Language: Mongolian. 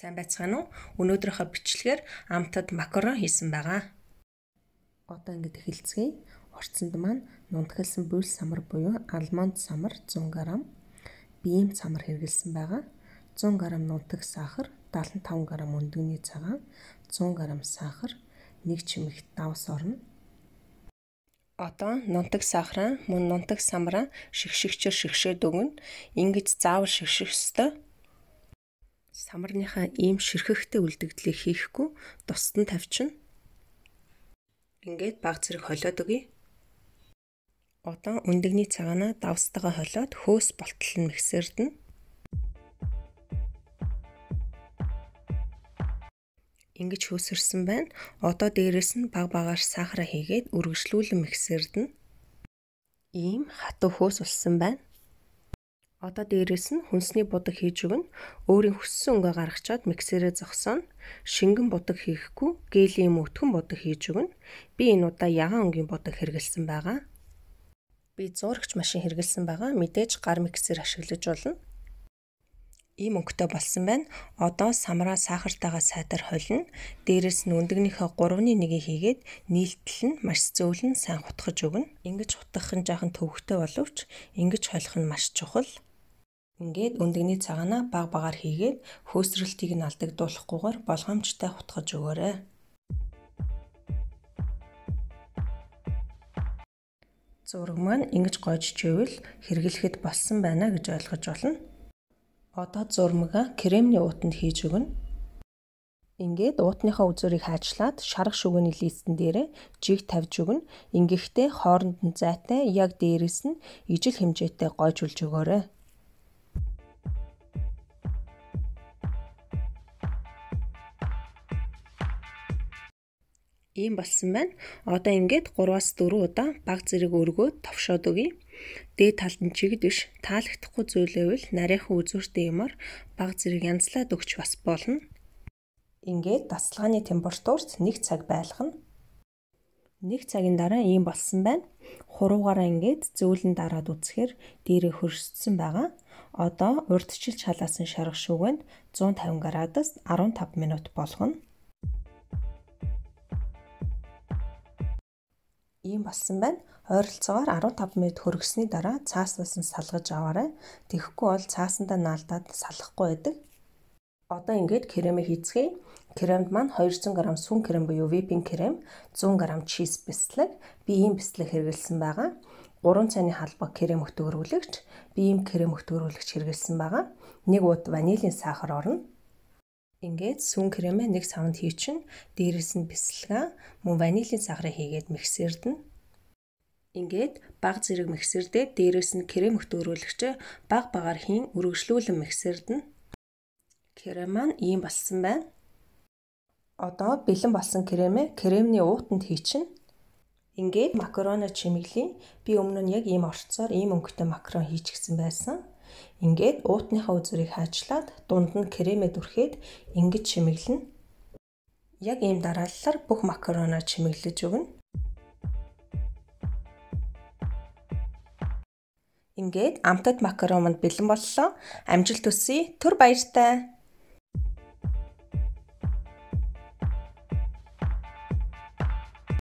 Сайн байцгаана уу? Өнөөдрийнхөө бичлэгээр амтад макарон хийсэн байгаа. Одоо ингэж эхэлцгээе. Орцонд маань нунтгалсан бүл самар буюу алмонд самар 100 г, бием самар хэрэглэсэн байгаа. 100 г нунтг сахар, 75 г өндөгний цагаан, 100 г сахар, 1 чимэгт давс орно. Одоо нунтаг сахараа, мөн нунтаг самраа шигшигчээр шигшээд өгнө. Ингээд заавал шигших ёстой самарныхаа ийм ширхэхтэй үлдэгдлийг хийхгүй тусад нь тавьчихна. Ингээд баг зэрэг холиод өгье. Удаан өндөгний цагаанаа давстайгаа холиод хөөс болтол нь миксердэн. Ингиж хөөсөрсөн байна. Одоо дээрэс нь баг багаар сахара хийгээд үргэлжлүүлэн миксердэн. Ийм хатуу хөөс болсон байна. Одоо дээрэс нь хүнсний будаг хийж өгнө. Өөрийн хүссэн өнгө гаргачаад миксерээ зогсооно. Шингэн будаг хийхгүй, гелийн өтгөн будаг хийж өгнө. Би энэ удаа ягаан өнгийн будаг хэрэгэлсэн байгаа. Би зурагч машин хэрэгэлсэн байгаа. Мэдээж гар миксер ашиглаж болно. Ийм өнгөтэй болсон байна. Одоо самраа сахартайгаа сайтар холино. Дээрэс нь өндөгнийхөө 3.1-ийг хийгээд нийлтэл нь маш зөөлөн сайн хутгаж өгнө. Ингиж хутгах нь жоохон төвөгтэй боловч ингэж холих нь маш чухал. Ингээд өндөгний цагаанаа баг багаар хийгээд хөөсрөлтийг нь алдагдуулахгүйгээр болгоомжтой хутгаж өгөөрэй. Зураг маань ингэж гойж чивэл хэрэглэхэд болсон байна гэж ойлгож болно. Одоо зурмага кремний уутанд хийж өгнө. Ингээд уутныхаа үзүүрийг хаачлаад шарах шүгэний листэн дээрээ жиг тавьж өгнө. Ингэхдээ хооронд нь зайтай яг дээрэс нь ижил хэмжээтэй гойжулж өгөөрэй. Ийм болсон байна. Одоо ингээд 3-аас 4 удаа баг зэрэг өргөөд товшоод өгье. Дээд талд нь чигд биш таалагдахгүй зүйлээвэл нарийнхан үзүүртэй юмар баг зэрэг янзлаад өгч бас болно. Ингээд дасгалгааны температурт 1 цаг байлгана. 1 цагийн дараа ийм болсон байна. Хуруугаараа ингээд зөөлөн дараад үцхээр дээрээ хөрссөн байгаа. Одоо урдчилж халаасан шарга шүүгэнд 150 градус 15 минут болгоно. Ийм болсон байна. Ойролцоогоор 15 минут хөргөсний дараа цааснаас нь салгаж аваарай. Тэгэхгүй бол цаасандаа наалдаад салахгүй байдаг. Одоо ингээд кремээ хийцгээе. Кремд маань 200 г сүн крем буюу whipping крем, 100 г cheese бэлслэг. Би ийм бэлслэг хэрэглэсэн байгаа. 3 цайны халбаг крем хөтгөрүүлэгч, би ийм крем хөтгөрүүлэгч хэрэглэсэн байгаа. 1 ууд ванилийн сахар орно. Ингээд сүн кремээ нэг савнд хий чин дээрээс нь бясалгаа мөн ванилийн сахарыг хийгээд миксердэн. Ингээд баг зэрэг миксердээ дээрээс нь крем хөтөөрүүлэгч баг багаар хийн өргөжлүүлэн миксердэн. Крем маань ийм болсон байна. Одоо бэлэн болсон кремээ кремний уутанд хий чин. Ингээд макароны чимэглэе. Би өмнө нь яг ийм орцоор ийм өнгөтэй макарон хийчихсэн байсан. Ингээд уутныхаа үзүүрийг хаачлаад дунд нь кремэд үрхээд ингэж чимэглэнэ. Яг ийм дарааллаар бүх макароноо чимэглэж өгнө. Ингээд амтад макаромонд бэлэн боллоо. Амжилт хүсье. Түр баяртай.